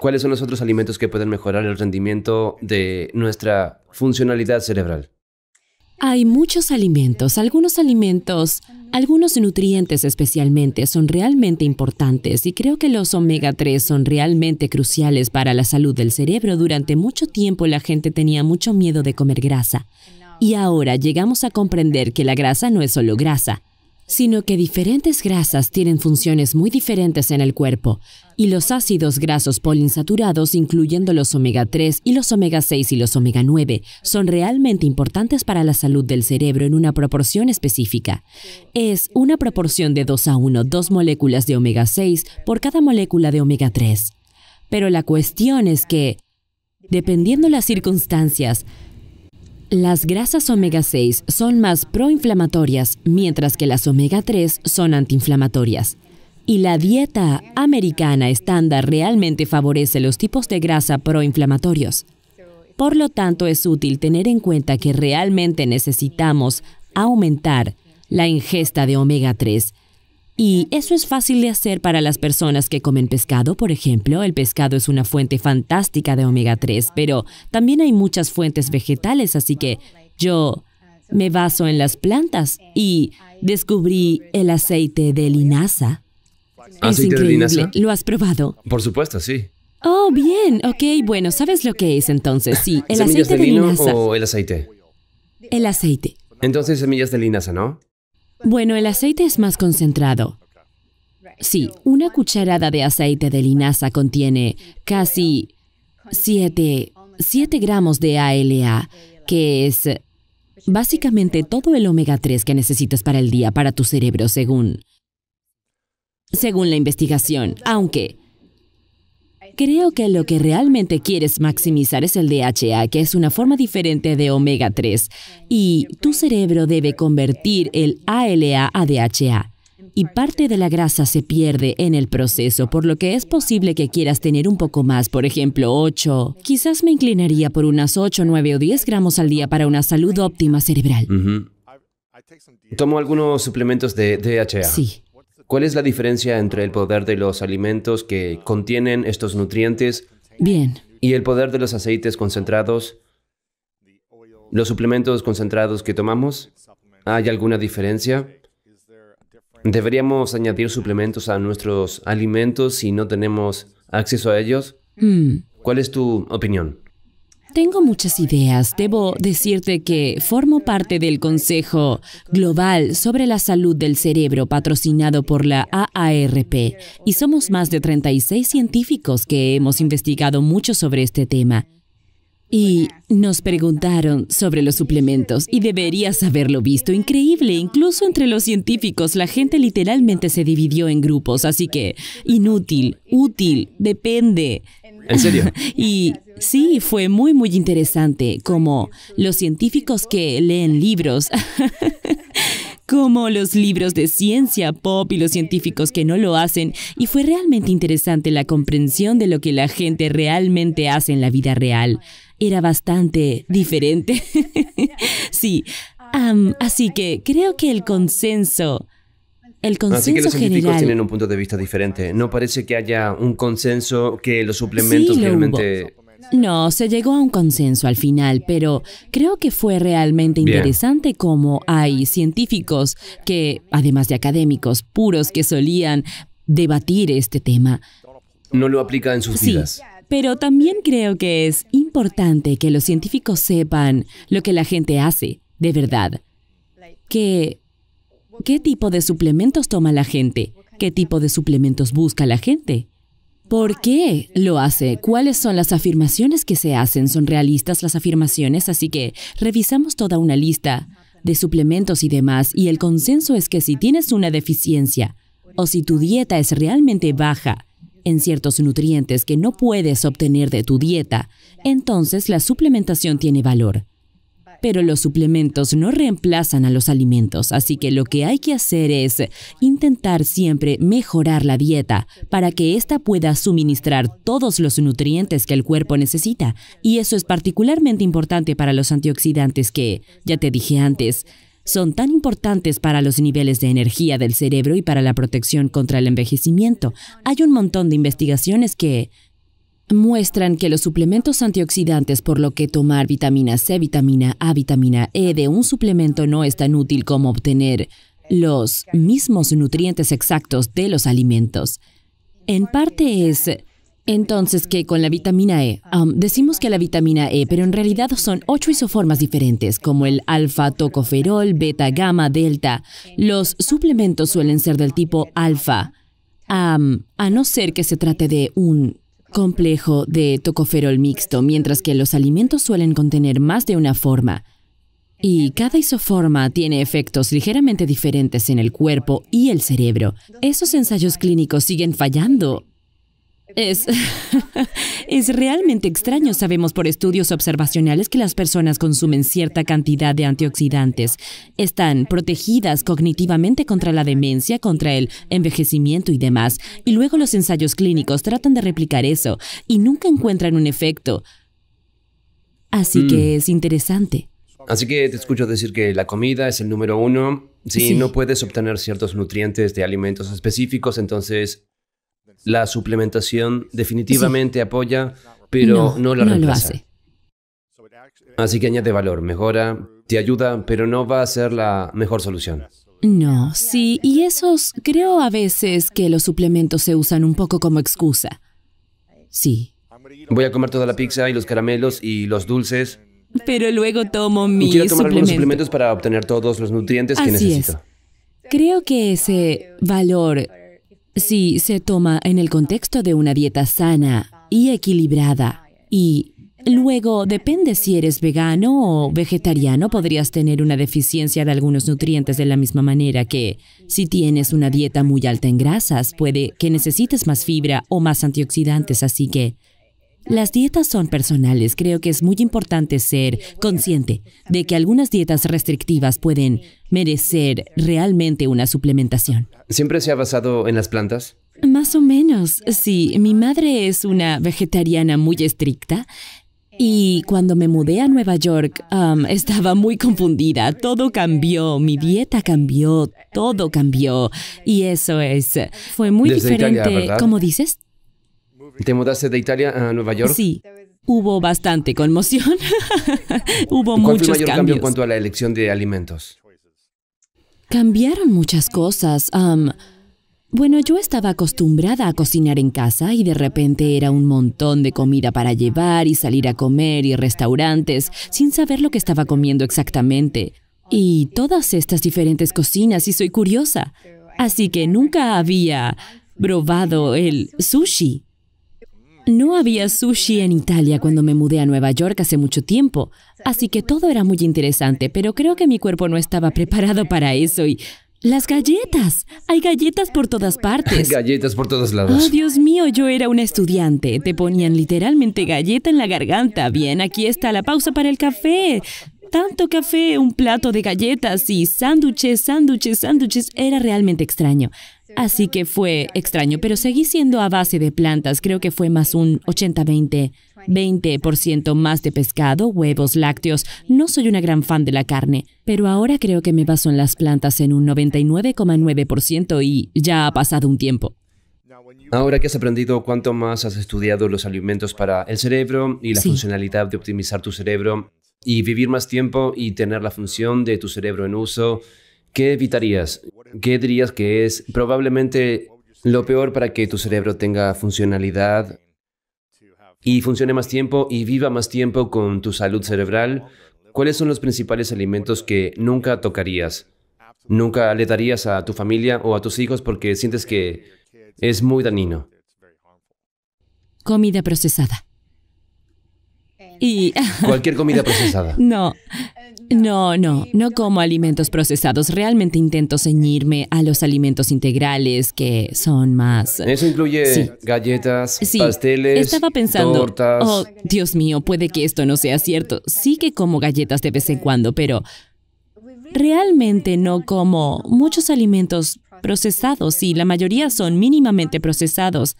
¿Cuáles son los otros alimentos que pueden mejorar el rendimiento de nuestra funcionalidad cerebral? Hay muchos alimentos, algunos alimentos, algunos nutrientes especialmente son realmente importantes y creo que los omega 3 son realmente cruciales para la salud del cerebro. Durante mucho tiempo la gente tenía mucho miedo de comer grasa y ahora llegamos a comprender que la grasa no es solo grasa, sino que diferentes grasas tienen funciones muy diferentes en el cuerpo y los ácidos grasos poliinsaturados, incluyendo los omega 3 y los omega 6 y los omega 9, son realmente importantes para la salud del cerebro en una proporción específica. Es una proporción de 2 a 1, dos moléculas de omega 6 por cada molécula de omega 3. Pero la cuestión es que, dependiendo las circunstancias, las grasas omega 6 son más proinflamatorias, mientras que las omega 3 son antiinflamatorias y la dieta americana estándar realmente favorece los tipos de grasa proinflamatorios. Por lo tanto, es útil tener en cuenta que realmente necesitamos aumentar la ingesta de omega 3. Y eso es fácil de hacer para las personas que comen pescado, por ejemplo. El pescado es una fuente fantástica de omega 3, pero también hay muchas fuentes vegetales, así que yo me baso en las plantas y descubrí el aceite de linaza. ¿Aceite de linaza? ¿Lo has probado? Por supuesto, sí. Oh, bien. Ok, bueno, ¿sabes lo que es entonces? Sí, el aceite de, lino linaza. o el aceite? El aceite. Entonces semillas de linaza, ¿no? Bueno, el aceite es más concentrado. Sí, una cucharada de aceite de linaza contiene casi 7, 7 gramos de ALA, que es básicamente todo el omega 3 que necesitas para el día para tu cerebro, según según la investigación, aunque creo que lo que realmente quieres maximizar es el DHA, que es una forma diferente de omega 3, y tu cerebro debe convertir el ALA a DHA y parte de la grasa se pierde en el proceso, por lo que es posible que quieras tener un poco más, por ejemplo, 8. Quizás me inclinaría por unas 8, 9 o 10 gramos al día para una salud óptima cerebral. Tomo algunos suplementos de DHA. Sí. ¿Cuál es la diferencia entre el poder de los alimentos que contienen estos nutrientes? Y el poder de los aceites concentrados, los suplementos concentrados que tomamos. ¿Hay alguna diferencia? ¿Deberíamos añadir suplementos a nuestros alimentos si no tenemos acceso a ellos? Mm. ¿Cuál es tu opinión? Tengo muchas ideas. Debo decirte que formo parte del Consejo Global sobre la Salud del Cerebro patrocinado por la AARP y somos más de 36 científicos que hemos investigado mucho sobre este tema. Y nos preguntaron sobre los suplementos y deberías haberlo visto. Increíble, incluso entre los científicos la gente literalmente se dividió en grupos, así que inútil, útil, depende. ¿En serio? y sí, fue muy, muy interesante como los científicos que leen libros. como los libros de ciencia pop y los científicos que no lo hacen, y fue realmente interesante la comprensión de lo que la gente realmente hace en la vida real era bastante diferente. sí, así que creo que el consenso... El consenso Así que los científicos tienen un punto de vista diferente. No parece que haya un consenso que los suplementos realmente... No, se llegó a un consenso al final, pero creo que fue realmente interesante cómo hay científicos que, además de académicos puros que solían debatir este tema. No lo aplica en sus sí. vidas. Pero también creo que es importante que los científicos sepan lo que la gente hace, de verdad. ¿Qué tipo de suplementos toma la gente? ¿Qué tipo de suplementos busca la gente? ¿Por qué lo hace? ¿Cuáles son las afirmaciones que se hacen? ¿Son realistas las afirmaciones? Así que revisamos toda una lista de suplementos y demás, y el consenso es que si tienes una deficiencia o si tu dieta es realmente baja en ciertos nutrientes que no puedes obtener de tu dieta, entonces la suplementación tiene valor. Pero los suplementos no reemplazan a los alimentos, así que lo que hay que hacer es intentar siempre mejorar la dieta para que ésta pueda suministrar todos los nutrientes que el cuerpo necesita. Y eso es particularmente importante para los antioxidantes que, ya te dije antes, son tan importantes para los niveles de energía del cerebro y para la protección contra el envejecimiento. Hay un montón de investigaciones que muestran que los suplementos antioxidantes, por lo que tomar vitamina C, vitamina A, vitamina E de un suplemento no es tan útil como obtener los mismos nutrientes exactos de los alimentos. En parte es entonces, ¿qué con la vitamina E? decimos que la vitamina E, pero en realidad son ocho isoformas diferentes, como el alfa-tocoferol, beta-gamma, delta. Los suplementos suelen ser del tipo alfa, a no ser que se trate de un complejo de tocoferol mixto, mientras que los alimentos suelen contener más de una forma. Y cada isoforma tiene efectos ligeramente diferentes en el cuerpo y el cerebro. Esos ensayos clínicos siguen fallando. Es, es realmente extraño. Sabemos por estudios observacionales que las personas consumen cierta cantidad de antioxidantes. Están protegidas cognitivamente contra la demencia, contra el envejecimiento y demás. Y luego los ensayos clínicos tratan de replicar eso y nunca encuentran un efecto. Así que mm. es interesante. Así que te escucho decir que la comida es el número uno. Si no puedes obtener ciertos nutrientes de alimentos específicos, entonces la suplementación definitivamente apoya, pero no, la reemplaza. Lo hace. Así que añade valor, mejora, te ayuda, pero no va a ser la mejor solución. No, sí, y esos creo a veces que los suplementos se usan un poco como excusa. Sí. Voy a comer toda la pizza y los caramelos y los dulces. Pero luego tomo mi Quiero tomar algunos suplementos para obtener todos los nutrientes que necesito. Creo que ese valor si se toma en el contexto de una dieta sana y equilibrada y Luego, depende si eres vegano o vegetariano, podrías tener una deficiencia de algunos nutrientes de la misma manera que si tienes una dieta muy alta en grasas, puede que necesites más fibra o más antioxidantes, así que las dietas son personales. Creo que es muy importante ser consciente de que algunas dietas restrictivas pueden merecer realmente una suplementación. ¿Siempre se ha basado en las plantas? Más o menos, sí. Mi madre es una vegetariana muy estricta. Y cuando me mudé a Nueva York, um, estaba muy confundida. Todo cambió, mi dieta cambió, todo cambió. Y eso es, fue muy diferente, ¿cómo dices? ¿Te mudaste de Italia a Nueva York? Sí, hubo bastante conmoción. hubo ¿Cuál muchos fue el mayor cambio en cuanto a la elección de alimentos? Cambiaron muchas cosas. bueno, yo estaba acostumbrada a cocinar en casa y de repente era un montón de comida para llevar y salir a comer y restaurantes sin saber lo que estaba comiendo exactamente. Y todas estas diferentes cocinas y soy curiosa. Así que nunca había probado el sushi. No había sushi en Italia cuando me mudé a Nueva York hace mucho tiempo, así que todo era muy interesante, pero creo que mi cuerpo no estaba preparado para eso y... Las galletas. Hay galletas por todas partes. galletas por todos lados. Oh, Dios mío, yo era un estudiante. Te ponían literalmente galleta en la garganta. Bien, aquí está la pausa para el café. Tanto café, un plato de galletas y sándwiches, sándwiches, sándwiches. Era realmente extraño. Así que fue extraño, pero seguí siendo a base de plantas. Creo que fue más un 80-20, 20%, más de pescado, huevos, lácteos. No soy una gran fan de la carne, pero ahora creo que me baso en las plantas en un 99,9% y ya ha pasado un tiempo. Ahora que has aprendido cuánto más has estudiado los alimentos para el cerebro y la funcionalidad de optimizar tu cerebro y vivir más tiempo y tener la función de tu cerebro en uso, ¿Qué evitarías? ¿Qué dirías que es probablemente lo peor para que tu cerebro tenga funcionalidad y funcione más tiempo y viva más tiempo con tu salud cerebral? ¿Cuáles son los principales alimentos que nunca tocarías? Nunca le darías a tu familia o a tus hijos porque sientes que es muy dañino. Comida procesada. cualquier comida procesada. No. No, no, no como alimentos procesados. Realmente intento ceñirme a los alimentos integrales que son más. Eso incluye galletas, sí. pasteles, Estaba pensando, Oh, Dios mío, puede que esto no sea cierto. Sí que como galletas de vez en cuando, pero realmente no como muchos alimentos procesados y la mayoría son mínimamente procesados.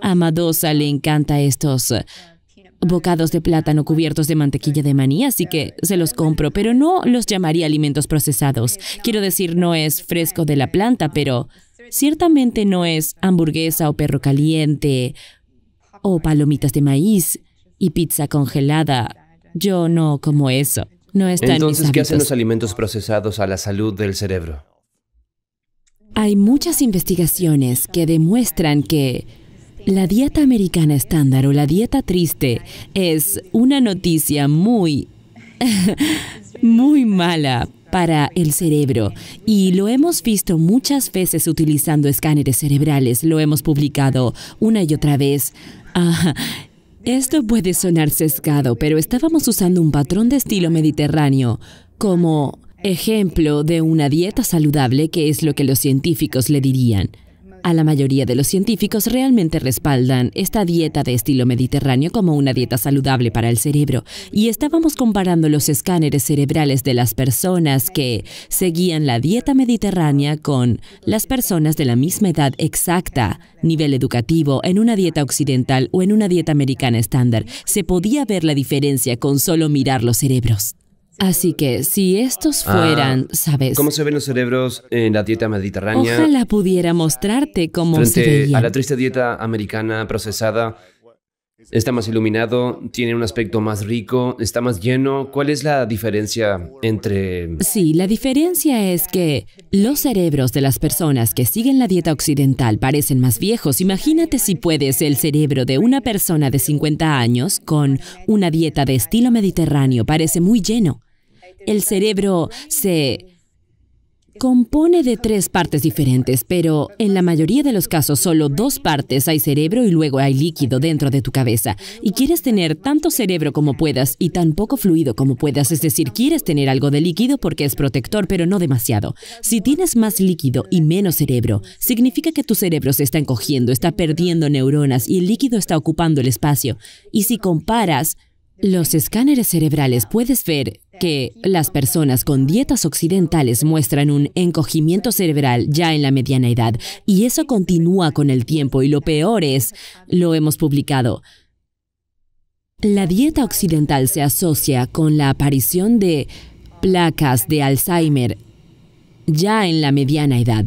A Madosa le encanta estos bocados de plátano cubiertos de mantequilla de maní, así que se los compro, pero no los llamaría alimentos procesados. Quiero decir, no es fresco de la planta, pero ciertamente no es hamburguesa o perro caliente o palomitas de maíz y pizza congelada. Yo no como eso. No está Entonces, Entonces, ¿qué hacen los alimentos procesados a la salud del cerebro? Hay muchas investigaciones que demuestran que la dieta americana estándar o la dieta triste es una noticia muy, muy mala para el cerebro y lo hemos visto muchas veces utilizando escáneres cerebrales, lo hemos publicado una y otra vez. Ah, esto puede sonar sesgado, pero estábamos usando un patrón de estilo mediterráneo como ejemplo de una dieta saludable que es lo que los científicos le dirían. A la mayoría de los científicos realmente respaldan esta dieta de estilo mediterráneo como una dieta saludable para el cerebro y estábamos comparando los escáneres cerebrales de las personas que seguían la dieta mediterránea con las personas de la misma edad exacta, nivel educativo, en una dieta occidental o en una dieta americana estándar. Se podía ver la diferencia con solo mirar los cerebros. Así que si estos ah. fueran, ¿sabes? ¿Cómo se ven los cerebros en la dieta mediterránea? Ojalá pudiera mostrarte cómo se A la triste dieta americana procesada, está más iluminado, tiene un aspecto más rico, está más lleno. ¿Cuál es la diferencia entre...? Sí, la diferencia es que los cerebros de las personas que siguen la dieta occidental parecen más viejos. Imagínate si puedes el cerebro de una persona de 50 años con una dieta de estilo mediterráneo, parece muy lleno. El cerebro se compone de tres partes diferentes, pero en la mayoría de los casos solo dos partes hay cerebro y luego hay líquido dentro de tu cabeza. Y quieres tener tanto cerebro como puedas y tan poco fluido como puedas, es decir, quieres tener algo de líquido porque es protector, pero no demasiado. Si tienes más líquido y menos cerebro, significa que tu cerebro se está encogiendo, está perdiendo neuronas y el líquido está ocupando el espacio. Y si comparas los escáneres cerebrales puedes ver que las personas con dietas occidentales muestran un encogimiento cerebral ya en la mediana edad y eso continúa con el tiempo y lo peor es, lo hemos publicado, la dieta occidental se asocia con la aparición de placas de Alzheimer ya en la mediana edad.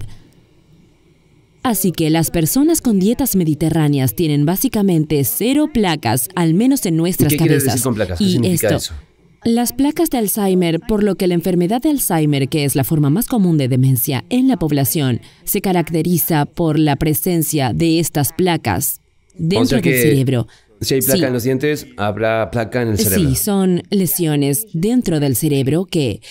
Así que las personas con dietas mediterráneas tienen básicamente cero placas, al menos en nuestras qué cabezas. Decir con placas? ¿Qué esto, eso? Las placas de Alzheimer, por lo que la enfermedad de Alzheimer, que es la forma más común de demencia en la población, se caracteriza por la presencia de estas placas dentro del cerebro. Si hay placa en los dientes, habrá placa en el cerebro. Sí, son lesiones dentro del cerebro que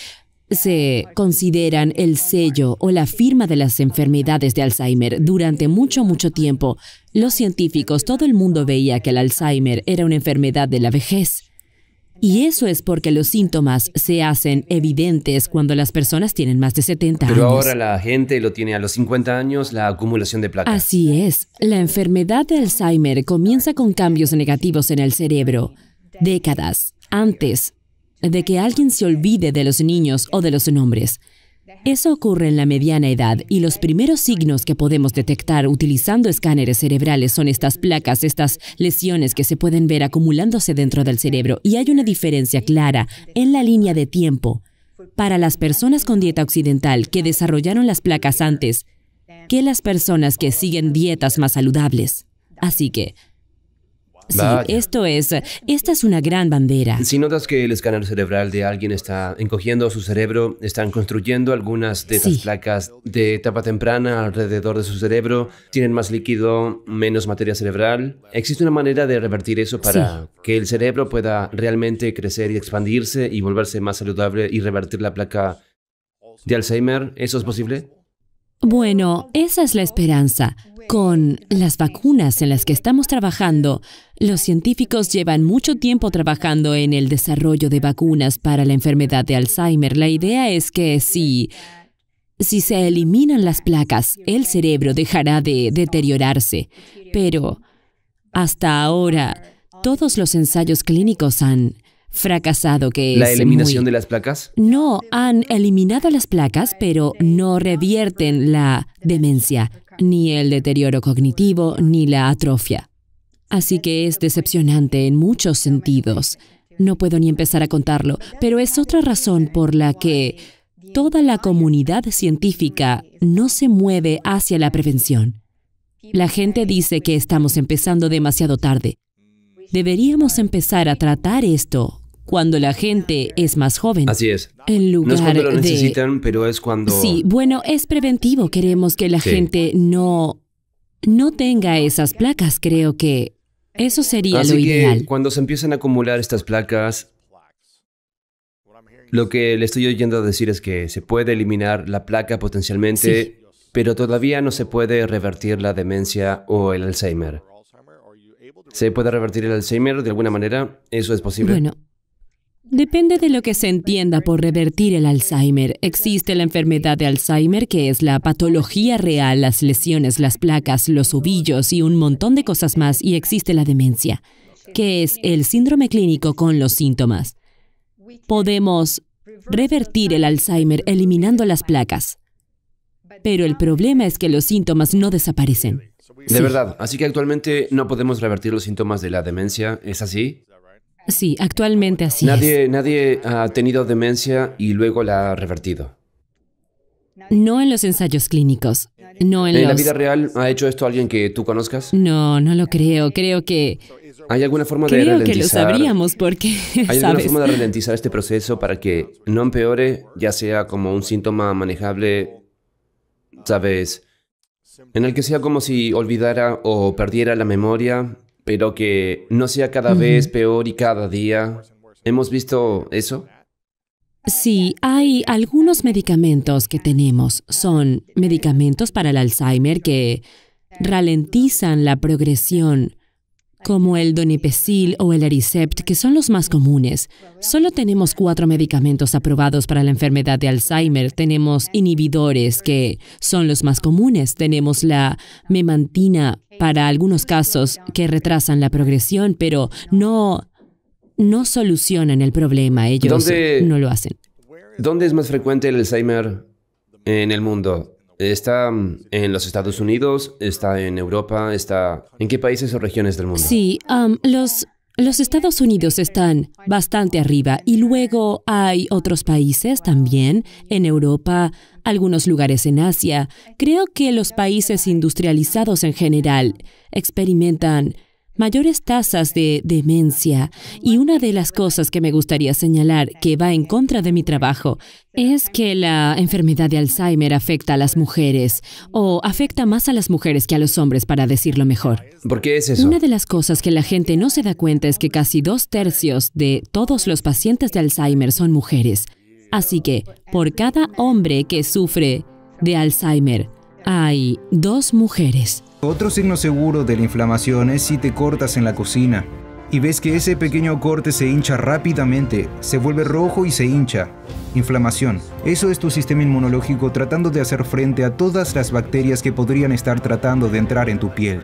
se consideran el sello o la firma de las enfermedades de Alzheimer. Durante mucho, mucho tiempo, los científicos, todo el mundo veía que el Alzheimer era una enfermedad de la vejez. Y eso es porque los síntomas se hacen evidentes cuando las personas tienen más de 70 años. Pero ahora la gente lo tiene a los 50 años, la acumulación de plata. Así es. La enfermedad de Alzheimer comienza con cambios negativos en el cerebro, décadas antes de que alguien se olvide de los niños o de los nombres. Eso ocurre en la mediana edad y los primeros signos que podemos detectar utilizando escáneres cerebrales son estas placas, estas lesiones que se pueden ver acumulándose dentro del cerebro y hay una diferencia clara en la línea de tiempo para las personas con dieta occidental que desarrollaron las placas antes que las personas que siguen dietas más saludables. Así que Sí, esto es. Esta es una gran bandera. Si notas que el escáner cerebral de alguien está encogiendo su cerebro, están construyendo algunas de esas placas de etapa temprana alrededor de su cerebro, tienen más líquido, menos materia cerebral. ¿Existe una manera de revertir eso para que el cerebro pueda realmente crecer y expandirse y volverse más saludable y revertir la placa de Alzheimer? ¿Eso es posible? Bueno, esa es la esperanza. Con las vacunas en las que estamos trabajando, los científicos llevan mucho tiempo trabajando en el desarrollo de vacunas para la enfermedad de Alzheimer. La idea es que si, si se eliminan las placas, el cerebro dejará de deteriorarse. Pero hasta ahora, todos los ensayos clínicos han fracasado que es. ¿La eliminación de las placas? No, han eliminado las placas, pero no revierten la demencia, ni el deterioro cognitivo, ni la atrofia. Así que es decepcionante en muchos sentidos. No puedo ni empezar a contarlo, pero es otra razón por la que toda la comunidad científica no se mueve hacia la prevención. La gente dice que estamos empezando demasiado tarde, Deberíamos empezar a tratar esto cuando la gente es más joven. Así es. En no es cuando lo necesitan, pero es cuando... Sí, bueno, es preventivo. Queremos que la gente no, no tenga esas placas, creo que eso sería lo ideal. Que cuando se empiezan a acumular estas placas, lo que le estoy oyendo decir es que se puede eliminar la placa potencialmente, pero todavía no se puede revertir la demencia o el Alzheimer. ¿Se puede revertir el Alzheimer de alguna manera? ¿Eso es posible? Bueno, Depende de lo que se entienda por revertir el Alzheimer. Existe la enfermedad de Alzheimer, que es la patología real, las lesiones, las placas, los ovillos y un montón de cosas más, y existe la demencia, que es el síndrome clínico con los síntomas. Podemos revertir el Alzheimer eliminando las placas, pero el problema es que los síntomas no desaparecen. De verdad, así que actualmente no podemos revertir los síntomas de la demencia, ¿es así? Sí, actualmente así nadie, es. Nadie ha tenido demencia y luego la ha revertido. No en los ensayos clínicos, no en, la vida real ha hecho esto alguien que tú conozcas? No, no lo creo, creo que... ¿Hay alguna forma de Creo que lo sabríamos porque... ¿Hay alguna forma de ralentizar este proceso para que no empeore, ya sea como un síntoma manejable, sabes, en el que sea como si olvidara o perdiera la memoria, pero que no sea cada vez peor y cada día. ¿Hemos visto eso? Sí, hay algunos medicamentos que tenemos. Son medicamentos para el Alzheimer que ralentizan la progresión como el donipesil o el aricept, que son los más comunes. Solo tenemos cuatro medicamentos aprobados para la enfermedad de Alzheimer. Tenemos inhibidores, que son los más comunes. Tenemos la memantina, para algunos casos, que retrasan la progresión, pero no, no solucionan el problema. Ellos no lo hacen. ¿Dónde es más frecuente el Alzheimer en el mundo? Está mm, en los Estados Unidos, está en Europa, está... ¿En qué países o regiones del mundo? Sí, los, los Estados Unidos están bastante arriba y luego hay otros países también, en Europa, algunos lugares en Asia. Creo que los países industrializados en general experimentan mayores tasas de demencia. Y una de las cosas que me gustaría señalar que va en contra de mi trabajo es que la enfermedad de Alzheimer afecta a las mujeres, o afecta más a las mujeres que a los hombres, para decirlo mejor. ¿Por qué es eso? Una de las cosas que la gente no se da cuenta es que casi dos tercios de todos los pacientes de Alzheimer son mujeres. Así que, por cada hombre que sufre de Alzheimer, hay dos mujeres. Otro signo seguro de la inflamación es si te cortas en la cocina y ves que ese pequeño corte se hincha rápidamente, se vuelve rojo y se hincha. Inflamación. Eso es tu sistema inmunológico tratando de hacer frente a todas las bacterias que podrían estar tratando de entrar en tu piel.